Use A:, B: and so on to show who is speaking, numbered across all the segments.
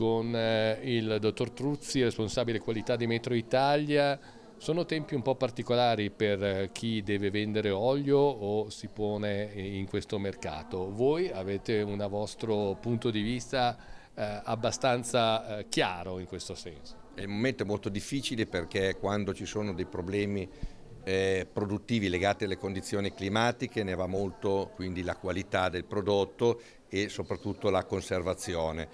A: con eh, il dottor Truzzi, responsabile qualità di Metro Italia. Sono tempi un po' particolari per eh, chi deve vendere olio o si pone in questo mercato. Voi avete un vostro punto di vista eh, abbastanza eh, chiaro in questo senso. È un momento molto difficile perché
B: quando ci sono dei problemi eh, produttivi legati alle condizioni climatiche ne va molto quindi la qualità del prodotto e soprattutto la conservazione.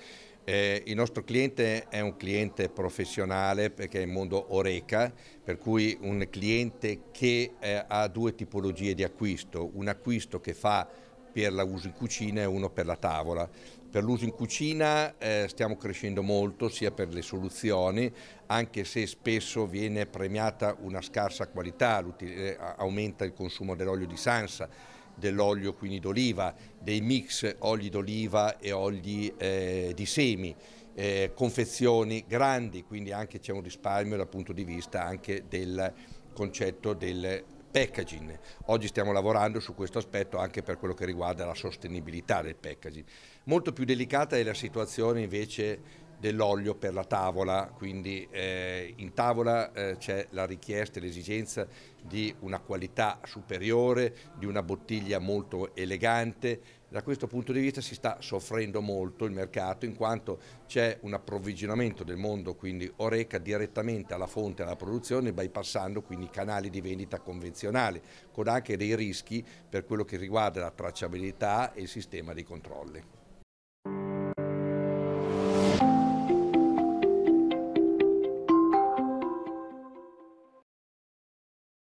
B: Eh, il nostro cliente è un cliente professionale perché è il mondo Oreca, per cui un cliente che eh, ha due tipologie di acquisto, un acquisto che fa per l'uso in cucina e uno per la tavola. Per l'uso in cucina eh, stiamo crescendo molto sia per le soluzioni, anche se spesso viene premiata una scarsa qualità, eh, aumenta il consumo dell'olio di sansa dell'olio quindi d'oliva, dei mix oli d'oliva e oli eh, di semi, eh, confezioni grandi, quindi anche c'è un risparmio dal punto di vista anche del concetto del packaging. Oggi stiamo lavorando su questo aspetto anche per quello che riguarda la sostenibilità del packaging. Molto più delicata è la situazione invece dell'olio per la tavola, quindi eh, in tavola eh, c'è la richiesta e l'esigenza di una qualità superiore, di una bottiglia molto elegante. Da questo punto di vista si sta soffrendo molto il mercato in quanto c'è un approvvigionamento del mondo, quindi Oreca, direttamente alla fonte, alla produzione, bypassando quindi i canali di vendita convenzionali, con anche dei rischi per quello che riguarda la tracciabilità e il sistema dei controlli.